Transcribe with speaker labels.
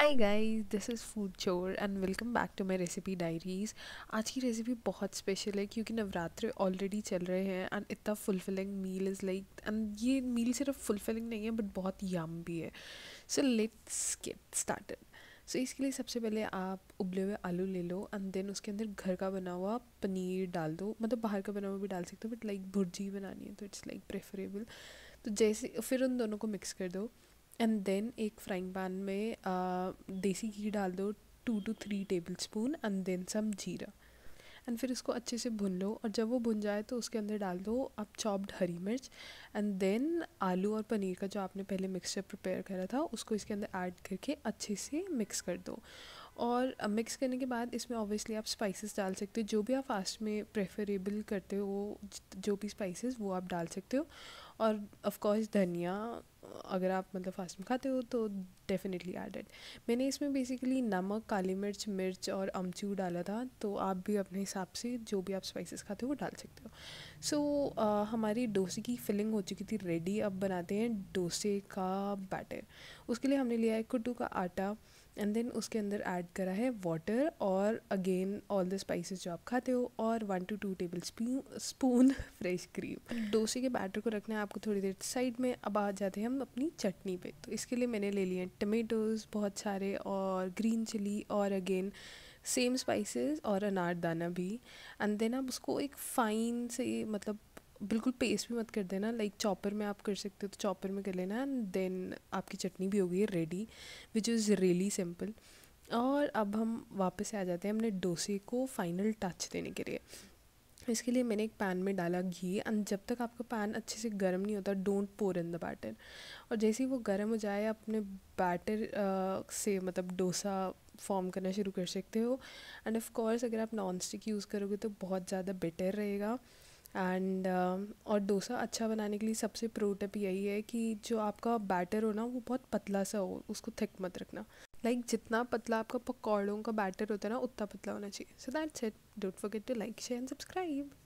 Speaker 1: high guys this is food Chor and welcome back to my recipe diaries आज की recipe बहुत special है क्योंकि नवरात्र ऑलरेडी चल रहे हैं एंड इतना fulfilling meal is like and ये मील सिर्फ फुलफिलिंग नहीं है बट बहुत यम भी है so let's get start so इसके लिए सबसे पहले आप उबले हुए आलू ले लो एंड देन उसके अंदर घर का बना हुआ पनीर डाल दो मतलब बाहर का बना हुआ भी डाल सकते हो बट लाइक भुर्जी बनानी है तो इट्स लाइक प्रेफरेबल तो जैसे फिर उन दोनों को मिक्स कर दो एंड देन एक फ्राइंग पैन में देसी घी डाल दो two two three tablespoon and then some जीरा एंड फिर इसको अच्छे से भुन लो और जब वो भुन जाए तो उसके अंदर डाल दो आप चॉप्ड हरी मिर्च एंड देन आलू और पनीर का जो आपने पहले मिक्सचर प्रिपेयर करा था उसको इसके अंदर ऐड करके अच्छे से मिक्स कर दो और मिक्स करने के बाद इसमें ऑब्वियसली आप स्पाइसेस डाल सकते हो जो भी आप फास्ट में प्रेफरेबल करते हो जो भी स्पाइसेस वो आप डाल सकते हो और ऑफ कोर्स धनिया अगर आप मतलब फास्ट में खाते हो तो डेफिनेटली एडेड मैंने इसमें बेसिकली नमक काली मिर्च मिर्च और अमचूर डाला था तो आप भी अपने हिसाब से जो भी आप स्पाइसेस खाते हो वो डाल सकते हो सो so, हमारी डोसे की फिलिंग हो चुकी थी रेडी अब बनाते हैं डोसे का बैटर उसके लिए हमने लिया है कुट्टू का आटा एंड देन उसके अंदर ऐड करा है वाटर और अगेन ऑल द स्पाइसेस जो आप खाते हो और one two two tablespoon fresh cream डोसे के बैटर को रखना है आपको थोड़ी देर साइड में अब आ जाते हैं हम अपनी चटनी पे तो इसके लिए मैंने ले लिए टमेटोज़ बहुत सारे और ग्रीन चिली और अगेन सेम स्पाइसेस और अनारदाना भी एंड देन आप उसको एक फ़ाइन से मतलब बिल्कुल पेस्ट भी मत कर देना लाइक चॉपर में आप कर सकते हो तो चॉपर में कर लेना एंड देन आपकी चटनी भी हो गई है ready which is really simple और अब हम वापस आ जाते हैं हमने डोसे को फाइनल टच देने के लिए इसके लिए मैंने एक पैन में डाला घी एंड जब तक आपका पैन अच्छे से गर्म नहीं होता don't pour in the batter और जैसे ही वो गर्म हो जाए अपने बैटर uh, से मतलब डोसा फॉर्म करना शुरू कर सकते हो एंड ऑफ कोर्स अगर आप नॉन स्टिक यूज़ करोगे तो बहुत ज़्यादा बेटर रहेगा एंड uh, um, और डोसा अच्छा बनाने के लिए सबसे प्रो टिप यही है कि जो आपका बैटर हो ना वो बहुत पतला सा हो उसको थिक मत रखना लाइक like, जितना पतला आपका पकौड़ों का बैटर होता है ना उतना पतला होना चाहिए so that's it don't forget to like share and subscribe